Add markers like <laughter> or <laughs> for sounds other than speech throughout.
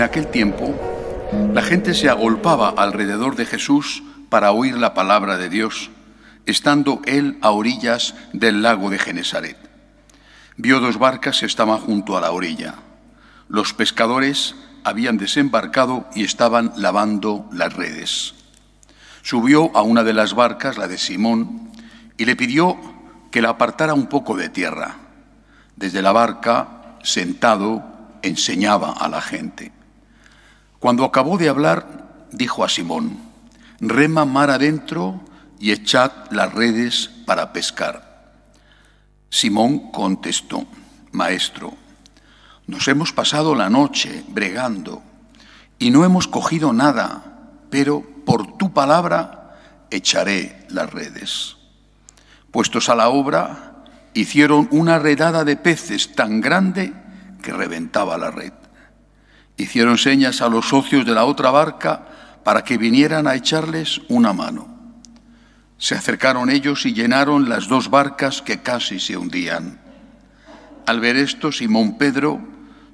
En aquel tiempo, la gente se agolpaba alrededor de Jesús para oír la palabra de Dios, estando él a orillas del lago de Genesaret. Vio dos barcas que estaban junto a la orilla. Los pescadores habían desembarcado y estaban lavando las redes. Subió a una de las barcas, la de Simón, y le pidió que la apartara un poco de tierra. Desde la barca, sentado, enseñaba a la gente. Cuando acabó de hablar, dijo a Simón, rema mar adentro y echad las redes para pescar. Simón contestó, Maestro, nos hemos pasado la noche bregando y no hemos cogido nada, pero por tu palabra echaré las redes. Puestos a la obra, hicieron una redada de peces tan grande que reventaba la red. Hicieron señas a los socios de la otra barca para que vinieran a echarles una mano. Se acercaron ellos y llenaron las dos barcas que casi se hundían. Al ver esto, Simón Pedro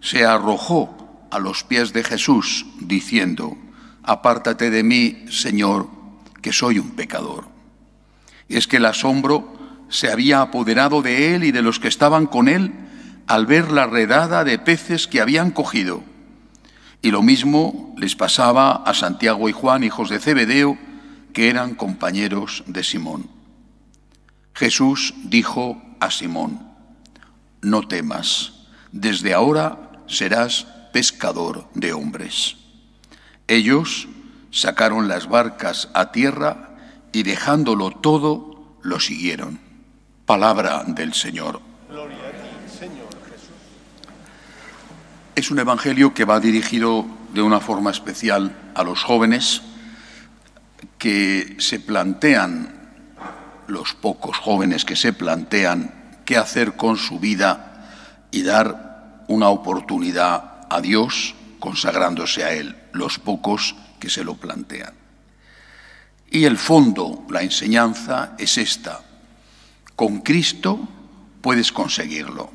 se arrojó a los pies de Jesús, diciendo, Apártate de mí, Señor, que soy un pecador. es que el asombro se había apoderado de él y de los que estaban con él al ver la redada de peces que habían cogido y lo mismo les pasaba a Santiago y Juan, hijos de Zebedeo, que eran compañeros de Simón. Jesús dijo a Simón, no temas, desde ahora serás pescador de hombres. Ellos sacaron las barcas a tierra y dejándolo todo, lo siguieron. Palabra del Señor. Es un evangelio que va dirigido de una forma especial a los jóvenes que se plantean, los pocos jóvenes que se plantean qué hacer con su vida y dar una oportunidad a Dios consagrándose a Él, los pocos que se lo plantean. Y el fondo, la enseñanza es esta. Con Cristo puedes conseguirlo.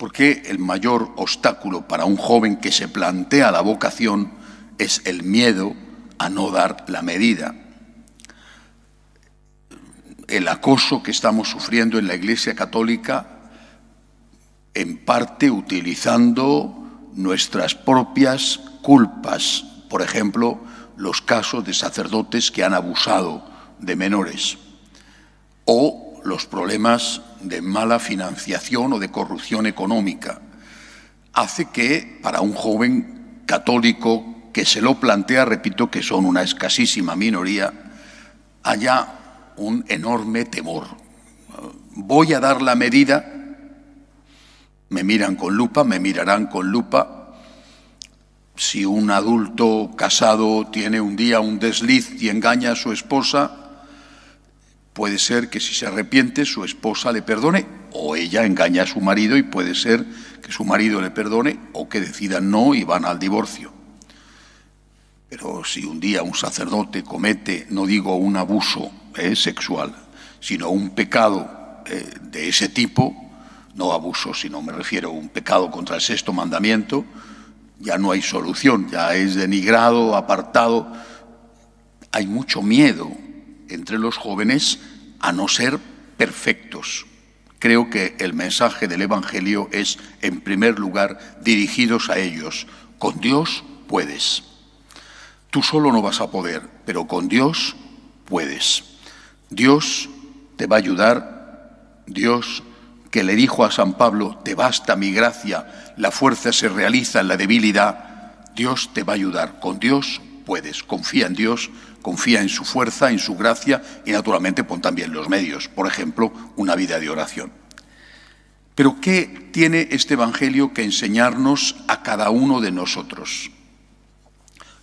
Porque el mayor obstáculo para un joven que se plantea la vocación es el miedo a no dar la medida. El acoso que estamos sufriendo en la Iglesia Católica, en parte utilizando nuestras propias culpas, por ejemplo, los casos de sacerdotes que han abusado de menores, o los problemas de mala financiación o de corrupción económica, hace que para un joven católico que se lo plantea, repito que son una escasísima minoría, haya un enorme temor. Voy a dar la medida, me miran con lupa, me mirarán con lupa, si un adulto casado tiene un día un desliz y engaña a su esposa, Puede ser que si se arrepiente su esposa le perdone o ella engaña a su marido y puede ser que su marido le perdone o que decida no y van al divorcio. Pero si un día un sacerdote comete, no digo un abuso eh, sexual, sino un pecado eh, de ese tipo, no abuso, sino me refiero a un pecado contra el sexto mandamiento, ya no hay solución, ya es denigrado, apartado. Hay mucho miedo entre los jóvenes a no ser perfectos. Creo que el mensaje del Evangelio es, en primer lugar, dirigidos a ellos. Con Dios puedes. Tú solo no vas a poder, pero con Dios puedes. Dios te va a ayudar. Dios que le dijo a San Pablo, te basta mi gracia, la fuerza se realiza en la debilidad. Dios te va a ayudar. Con Dios puedes. Confía en Dios, confía en su fuerza, en su gracia y naturalmente pon también los medios, por ejemplo, una vida de oración. Pero ¿qué tiene este Evangelio que enseñarnos a cada uno de nosotros?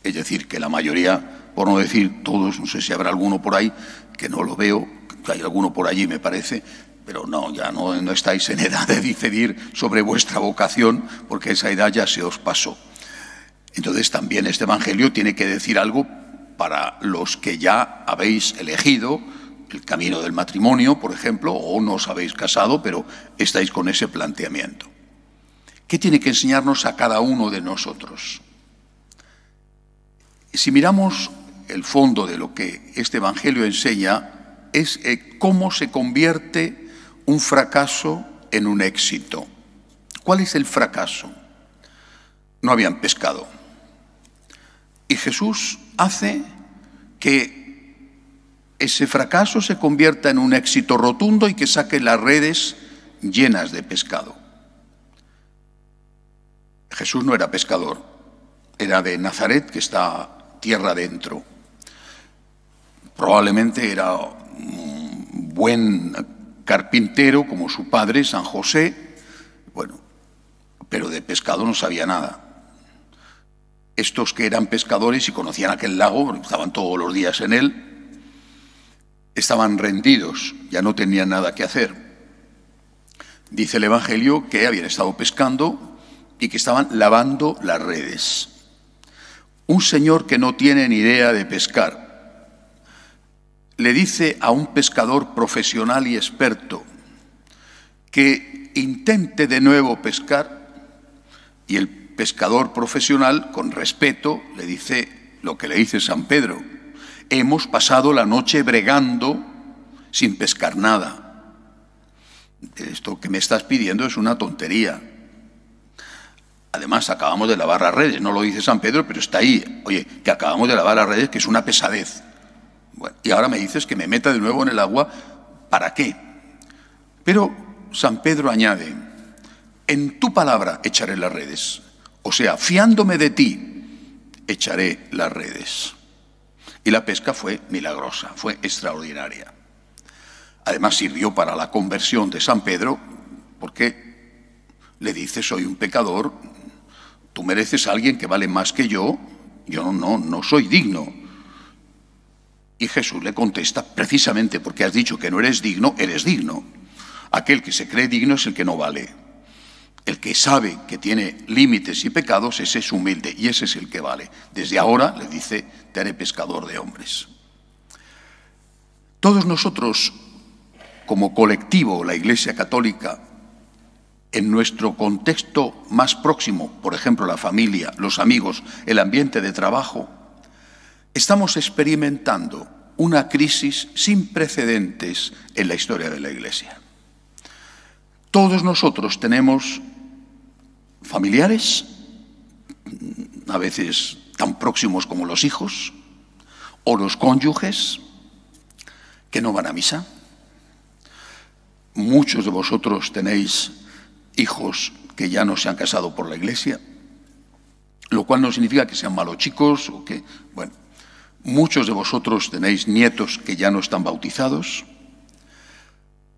Es decir, que la mayoría, por no decir todos, no sé si habrá alguno por ahí, que no lo veo, que hay alguno por allí me parece, pero no, ya no, no estáis en edad de <laughs> decidir sobre vuestra vocación, porque esa edad ya se os pasó. Entonces también este Evangelio tiene que decir algo para los que ya habéis elegido el camino del matrimonio, por ejemplo, o no os habéis casado, pero estáis con ese planteamiento. ¿Qué tiene que enseñarnos a cada uno de nosotros? Si miramos el fondo de lo que este Evangelio enseña, es eh, cómo se convierte un fracaso en un éxito. ¿Cuál es el fracaso? No habían pescado. Y Jesús hace que ese fracaso se convierta en un éxito rotundo y que saque las redes llenas de pescado. Jesús no era pescador, era de Nazaret, que está tierra adentro. Probablemente era un buen carpintero como su padre, San José, bueno, pero de pescado no sabía nada estos que eran pescadores y conocían aquel lago, estaban todos los días en él, estaban rendidos, ya no tenían nada que hacer. Dice el Evangelio que habían estado pescando y que estaban lavando las redes. Un señor que no tiene ni idea de pescar le dice a un pescador profesional y experto que intente de nuevo pescar y el pescador profesional, con respeto, le dice lo que le dice San Pedro. Hemos pasado la noche bregando sin pescar nada. Esto que me estás pidiendo es una tontería. Además, acabamos de lavar las redes, no lo dice San Pedro, pero está ahí. Oye, que acabamos de lavar las redes, que es una pesadez. y ahora me dices que me meta de nuevo en el agua, ¿para qué? Pero San Pedro añade, en tu palabra echaré las redes. O sea, fiándome de ti, echaré las redes. Y la pesca fue milagrosa, fue extraordinaria. Además sirvió para la conversión de San Pedro, porque le dice, soy un pecador, tú mereces a alguien que vale más que yo, yo no, no, no soy digno. Y Jesús le contesta, precisamente porque has dicho que no eres digno, eres digno. Aquel que se cree digno es el que no vale. El que sabe que tiene límites y pecados, ese es humilde y ese es el que vale. Desde ahora, le dice, te haré pescador de hombres. Todos nosotros, como colectivo, la Iglesia Católica, en nuestro contexto más próximo, por ejemplo, la familia, los amigos, el ambiente de trabajo, estamos experimentando una crisis sin precedentes en la historia de la Iglesia. Todos nosotros tenemos familiares, a veces tan próximos como los hijos, o los cónyuges que no van a misa. Muchos de vosotros tenéis hijos que ya no se han casado por la iglesia, lo cual no significa que sean malos chicos o que, bueno, muchos de vosotros tenéis nietos que ya no están bautizados,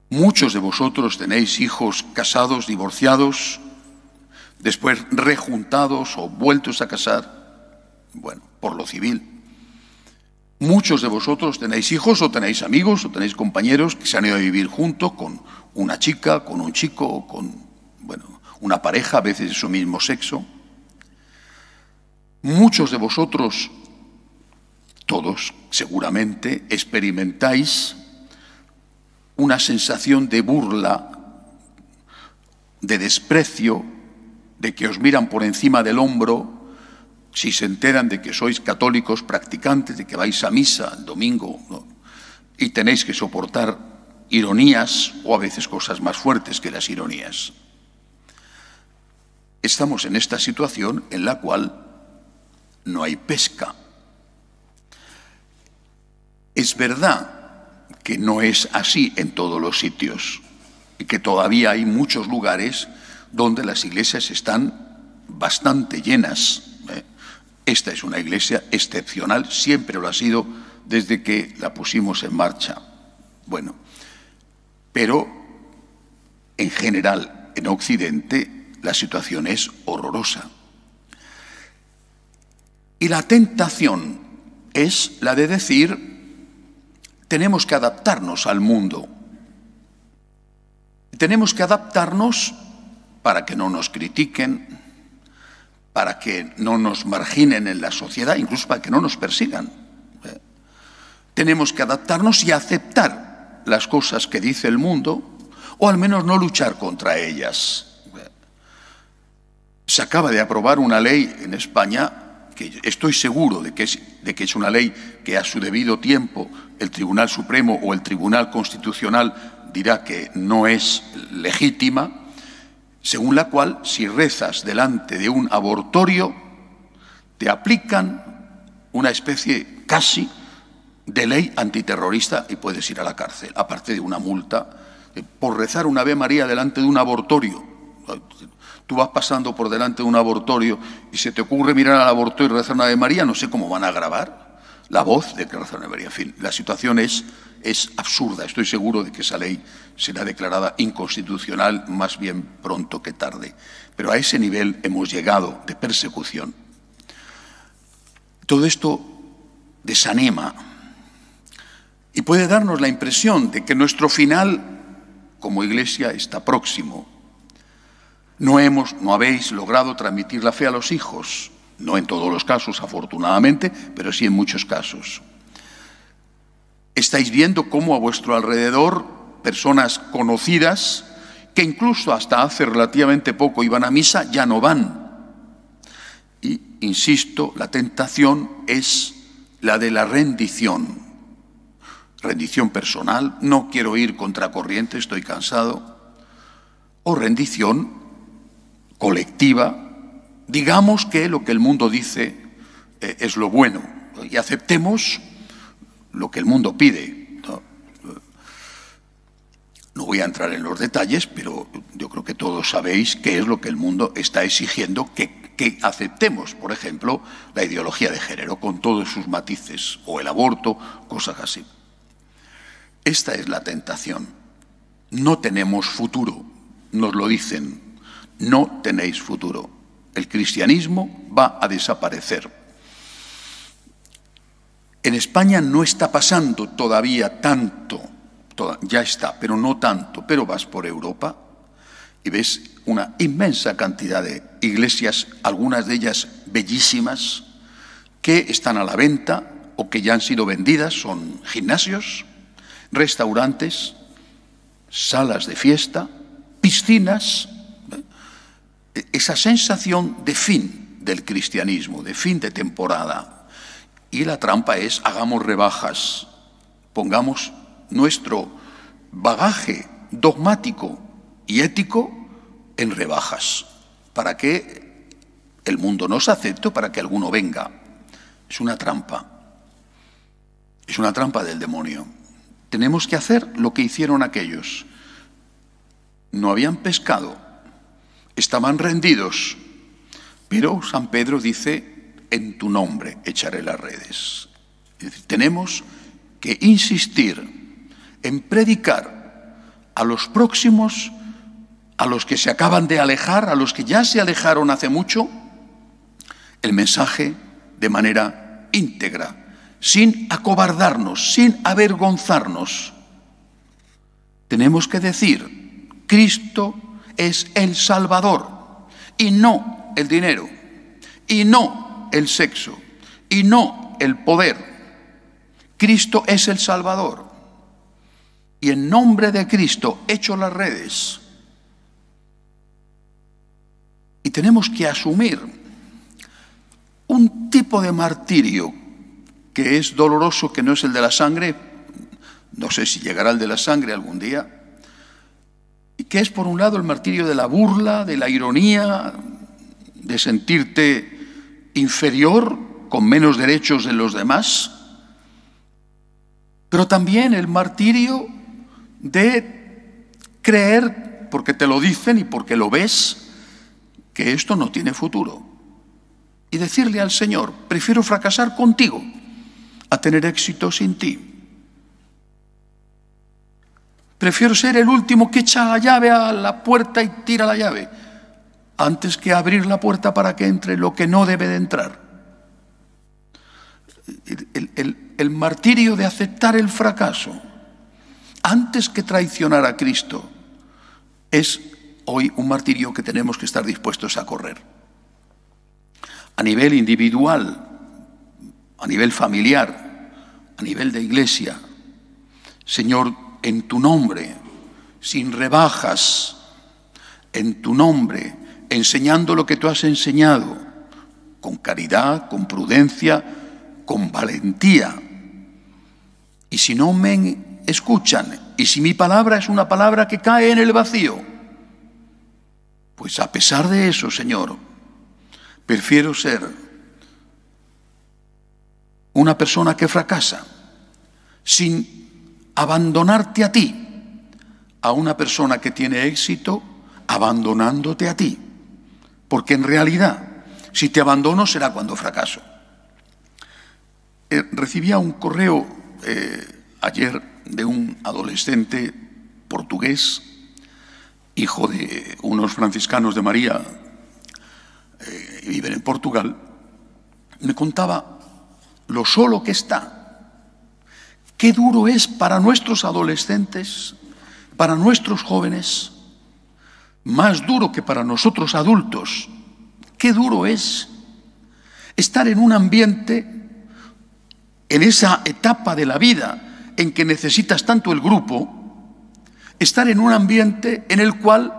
muchos de vosotros tenéis hijos casados, divorciados, después rejuntados o vueltos a casar, bueno, por lo civil. Muchos de vosotros tenéis hijos o tenéis amigos o tenéis compañeros que se han ido a vivir juntos con una chica, con un chico, con bueno, una pareja, a veces de su mismo sexo. Muchos de vosotros, todos seguramente, experimentáis una sensación de burla, de desprecio de que os miran por encima del hombro si se enteran de que sois católicos practicantes, de que vais a misa el domingo y tenéis que soportar ironías o a veces cosas más fuertes que las ironías. Estamos en esta situación en la cual no hay pesca. Es verdad que no es así en todos los sitios y que todavía hay muchos lugares donde las iglesias están bastante llenas. ¿eh? Esta es una iglesia excepcional, siempre lo ha sido desde que la pusimos en marcha. Bueno, pero en general, en Occidente, la situación es horrorosa. Y la tentación es la de decir, tenemos que adaptarnos al mundo. Tenemos que adaptarnos para que no nos critiquen, para que no nos marginen en la sociedad, incluso para que no nos persigan. Eh, tenemos que adaptarnos y aceptar las cosas que dice el mundo, o al menos no luchar contra ellas. Eh, se acaba de aprobar una ley en España que estoy seguro de que, de que es una ley que a su debido tiempo el Tribunal Supremo o el Tribunal Constitucional dirá que no es legítima, según la cual si rezas delante de un abortorio, te aplican una especie casi de ley antiterrorista y puedes ir a la cárcel, aparte de una multa eh, por rezar una Ave María delante de un abortorio. Tú vas pasando por delante de un abortorio y se te ocurre mirar al abortorio y rezar una Ave María, no sé cómo van a grabar la voz de de María. En fin, la situación es, es absurda. Estoy seguro de que esa ley será declarada inconstitucional más bien pronto que tarde. Pero a ese nivel hemos llegado de persecución. Todo esto desanima y puede darnos la impresión de que nuestro final como iglesia está próximo. No hemos, no habéis logrado transmitir la fe a los hijos, no en todos los casos, afortunadamente, pero sí en muchos casos. Estáis viendo cómo a vuestro alrededor personas conocidas, que incluso hasta hace relativamente poco iban a misa, ya no van. Y, insisto, la tentación es la de la rendición. Rendición personal, no quiero ir contracorriente, estoy cansado. O rendición colectiva, digamos que lo que el mundo dice eh, es lo bueno y aceptemos lo que el mundo pide. ¿no? voy a entrar en los detalles, pero yo creo que todos sabéis qué es lo que el mundo está exigiendo que, que aceptemos, por ejemplo, la ideología de género con todos sus matices, o el aborto, cosas así. Esta es la tentación. No tenemos futuro, nos lo dicen. No tenéis futuro. El cristianismo va a desaparecer. En España no está pasando todavía tanto, ya está, pero no tanto, pero vas por Europa y ves una inmensa cantidad de iglesias, algunas de ellas bellísimas, que están a la venta o que ya han sido vendidas, son gimnasios, restaurantes, salas de fiesta, piscinas, esa sensación de fin del cristianismo, de fin de temporada. Y la trampa es hagamos rebajas, pongamos nuestro bagaje dogmático y ético en rebajas, para que el mundo nos acepte, para que alguno venga. Es una trampa. Es una trampa del demonio. Tenemos que hacer lo que hicieron aquellos. No habían pescado, estaban rendidos. Pero San Pedro dice, en tu nombre echaré las redes. tenemos que insistir en predicar a los próximos, a los que se acaban de alejar, a los que ya se alejaron hace mucho, el mensaje de manera íntegra, sin acobardarnos, sin avergonzarnos. Tenemos que decir, Cristo es el Salvador y no el dinero y no el sexo y no el poder. Cristo es el Salvador. Y en nombre de Cristo hecho las redes. Y tenemos que asumir un tipo de martirio que es doloroso, que no es el de la sangre. No sé si llegará el de la sangre algún día, que es por un lado el martirio de la burla, de la ironía, de sentirte inferior, con menos derechos de los demás, pero también el martirio de creer, porque te lo dicen y porque lo ves, que esto no tiene futuro. Y decirle al Señor, prefiero fracasar contigo a tener éxito sin ti. Prefiero ser el último que echa la llave a la puerta y tira la llave, antes que abrir la puerta para que entre lo que no debe de entrar. El, el martirio de aceptar el fracaso antes que traicionar a Cristo es hoy un martirio que tenemos que estar dispuestos a correr. A nivel individual, a nivel familiar, a nivel de iglesia. Señor, en tu nombre, sin rebajas, en tu nombre, enseñando lo que tú has enseñado, con caridad, con prudencia, con valentía. Y si no me escuchan, y si mi palabra es una palabra que cae en el vacío, pues a pesar de eso, Señor, prefiero ser una persona que fracasa, sin abandonarte a ti, a una persona que tiene éxito abandonándote a ti. Porque en realidad, si te abandono será cuando fracaso. Eh, recibía un correo eh, ayer de un adolescente portugués, hijo de unos franciscanos de María, eh, viven en Portugal, me contaba lo solo que está Qué duro es para nuestros adolescentes, para nuestros jóvenes, más duro que para nosotros adultos. Qué duro es estar en un ambiente, en esa etapa de la vida en que necesitas tanto el grupo, estar en un ambiente en el cual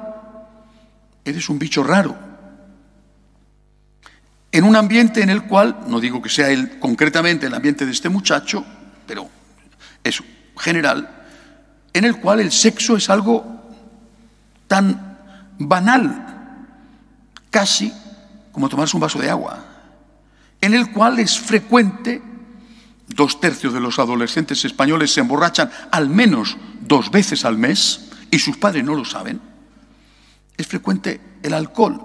eres un bicho raro. En un ambiente en el cual, no digo que sea el, concretamente el ambiente de este muchacho, pero es general, en el cual el sexo es algo tan banal, casi como tomarse un vaso de agua, en el cual es frecuente, dos tercios de los adolescentes españoles se emborrachan al menos dos veces al mes y sus padres no lo saben, es frecuente el alcohol.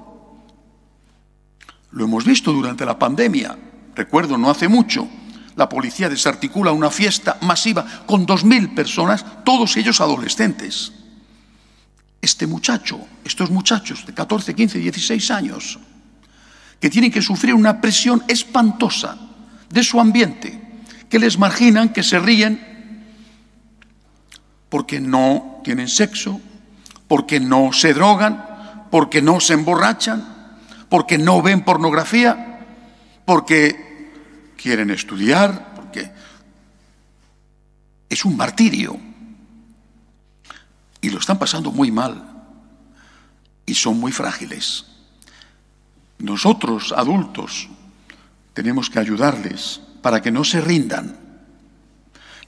Lo hemos visto durante la pandemia, recuerdo, no hace mucho, la policía desarticula una fiesta masiva con 2.000 personas, todos ellos adolescentes. Este muchacho, estos muchachos de 14, 15, 16 años, que tienen que sufrir una presión espantosa de su ambiente, que les marginan, que se ríen, porque no tienen sexo, porque no se drogan, porque no se emborrachan, porque no ven pornografía, porque quieren estudiar, porque es un martirio. Y lo están pasando muy mal. Y son muy frágiles. Nosotros, adultos, tenemos que ayudarles para que no se rindan.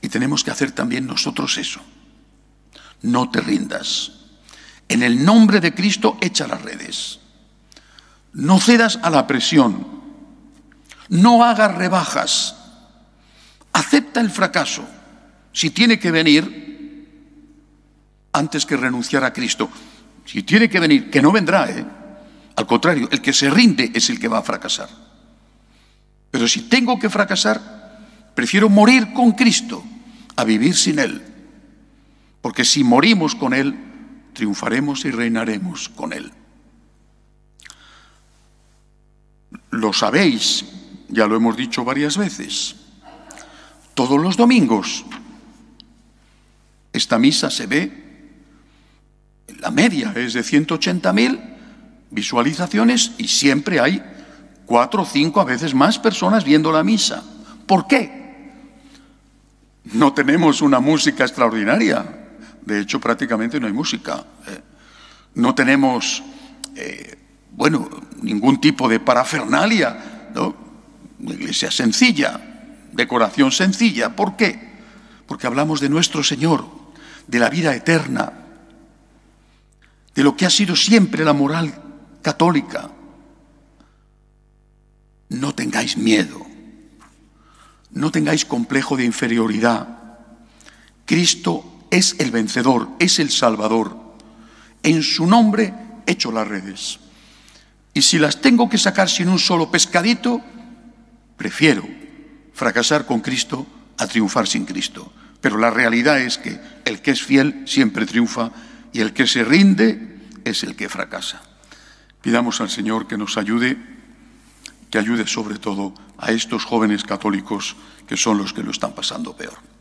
Y tenemos que hacer también nosotros eso. No te rindas. En el nombre de Cristo echa las redes. No cedas a la presión no haga rebajas. Acepta el fracaso. Si tiene que venir, antes que renunciar a Cristo. Si tiene que venir, que no vendrá, ¿eh? Al contrario, el que se rinde es el que va a fracasar. Pero si tengo que fracasar, prefiero morir con Cristo a vivir sin Él. Porque si morimos con Él, triunfaremos y reinaremos con Él. Lo sabéis, ya lo hemos dicho varias veces, todos los domingos. Esta misa se ve la media, es de 180.000 visualizaciones y siempre hay cuatro o cinco, a veces más personas viendo la misa. ¿Por qué? No tenemos una música extraordinaria. De hecho, prácticamente no hay música. Eh. no tenemos, eh, bueno, ningún tipo de parafernalia. ¿no? Una iglesia sencilla, decoración sencilla. ¿Por qué? Porque hablamos de nuestro Señor, de la vida eterna, de lo que ha sido siempre la moral católica. No tengáis miedo, no tengáis complejo de inferioridad. Cristo es el vencedor, es el Salvador. En su nombre echo las redes. Y si las tengo que sacar sin un solo pescadito, Prefiero fracasar con Cristo a triunfar sin Cristo. Pero la realidad es que el que es fiel siempre triunfa y el que se rinde es el que fracasa. Pidamos al Señor que nos ayude, que ayude sobre todo a estos jóvenes católicos que son los que lo están pasando peor.